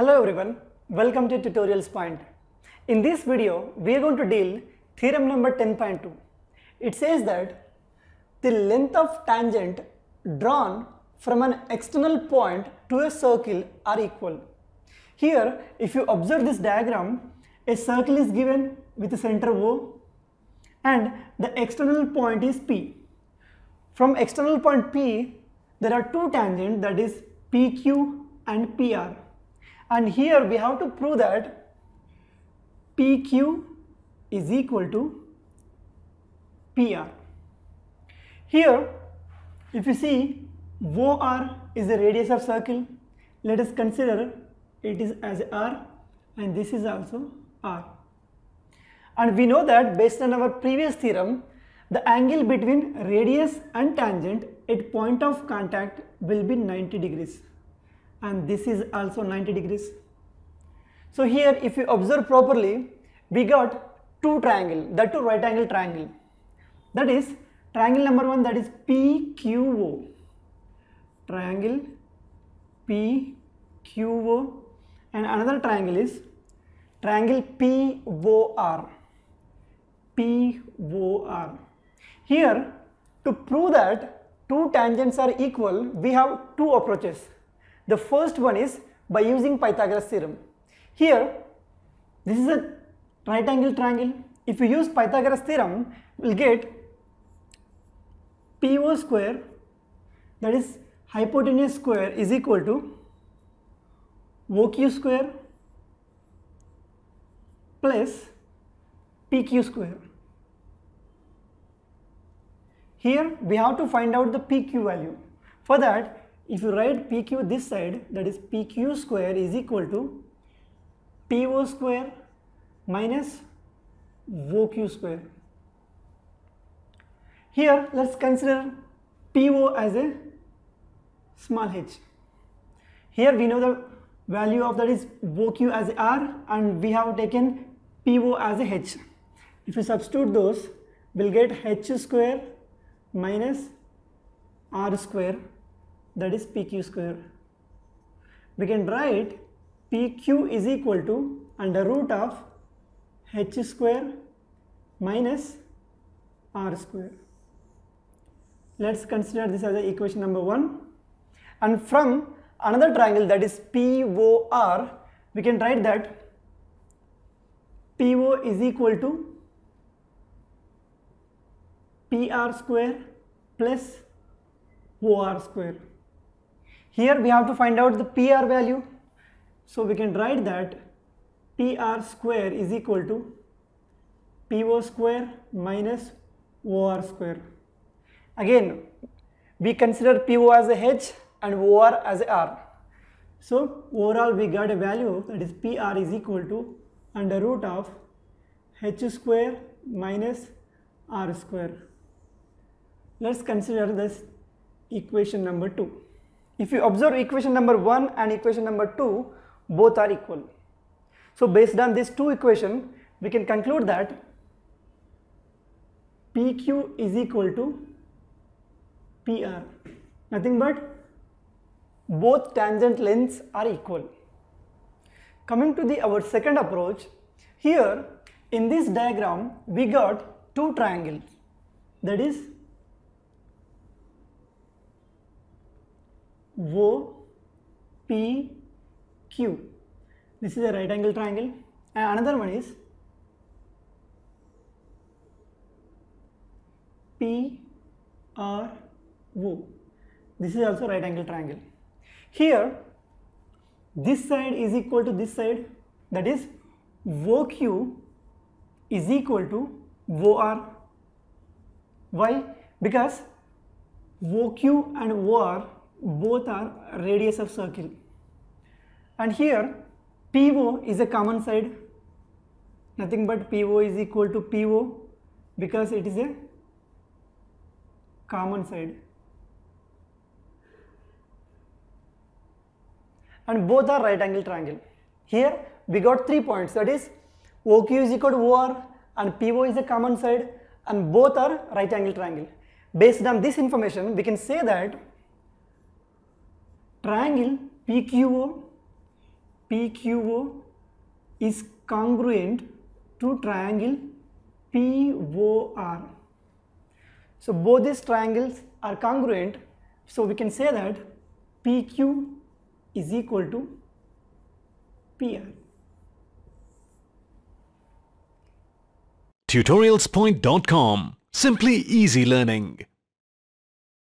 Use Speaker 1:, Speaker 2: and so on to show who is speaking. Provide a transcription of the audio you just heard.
Speaker 1: Hello everyone, welcome to Tutorials Point. In this video, we are going to deal theorem number 10.2. It says that the length of tangent drawn from an external point to a circle are equal. Here, if you observe this diagram, a circle is given with a center O and the external point is P. From external point P, there are two tangents that is PQ and PR and here we have to prove that PQ is equal to PR. Here if you see OR is the radius of circle let us consider it is as R and this is also R and we know that based on our previous theorem the angle between radius and tangent at point of contact will be 90 degrees and this is also 90 degrees. So here if you observe properly, we got two triangle, that two right angle triangle. That is triangle number one that is PQO. Triangle PQO and another triangle is triangle POR. POR. Here to prove that two tangents are equal, we have two approaches the first one is by using Pythagoras theorem. Here, this is a right angle triangle. If you use Pythagoras theorem, we'll get PO square that is hypotenuse square is equal to OQ square plus PQ square. Here we have to find out the PQ value. For that if you write PQ this side that is PQ square is equal to PO square minus OQ square. Here let's consider PO as a small h. Here we know the value of that is OQ as R and we have taken PO as a h. If you substitute those, we'll get h square minus r square that is PQ square. We can write PQ is equal to under root of h square minus r square. Let's consider this as equation number 1 and from another triangle that is POR we can write that PO is equal to PR square plus OR square. Here we have to find out the PR value. So we can write that PR square is equal to PO square minus OR square. Again, we consider PO as a H and OR as a R. So overall we got a value that is PR is equal to under root of H square minus R square. Let's consider this equation number 2. If you observe equation number 1 and equation number 2, both are equal. So based on these two equations, we can conclude that PQ is equal to PR, nothing but both tangent lengths are equal. Coming to the our second approach, here in this diagram we got two triangles that is O P Q. This is a right angle triangle. And another one is P R O. This is also right angle triangle. Here, this side is equal to this side, that is OQ is equal to OR. Why? Because OQ and OR both are radius of circle and here PO is a common side nothing but PO is equal to PO because it is a common side and both are right angle triangle here we got three points that is OQ is equal to OR and PO is a common side and both are right angle triangle based on this information we can say that triangle PQO PQO is congruent to triangle POR. So both these triangles are congruent. So we can say that PQ is equal to PR. Tutorialspoint.com. Simply easy learning.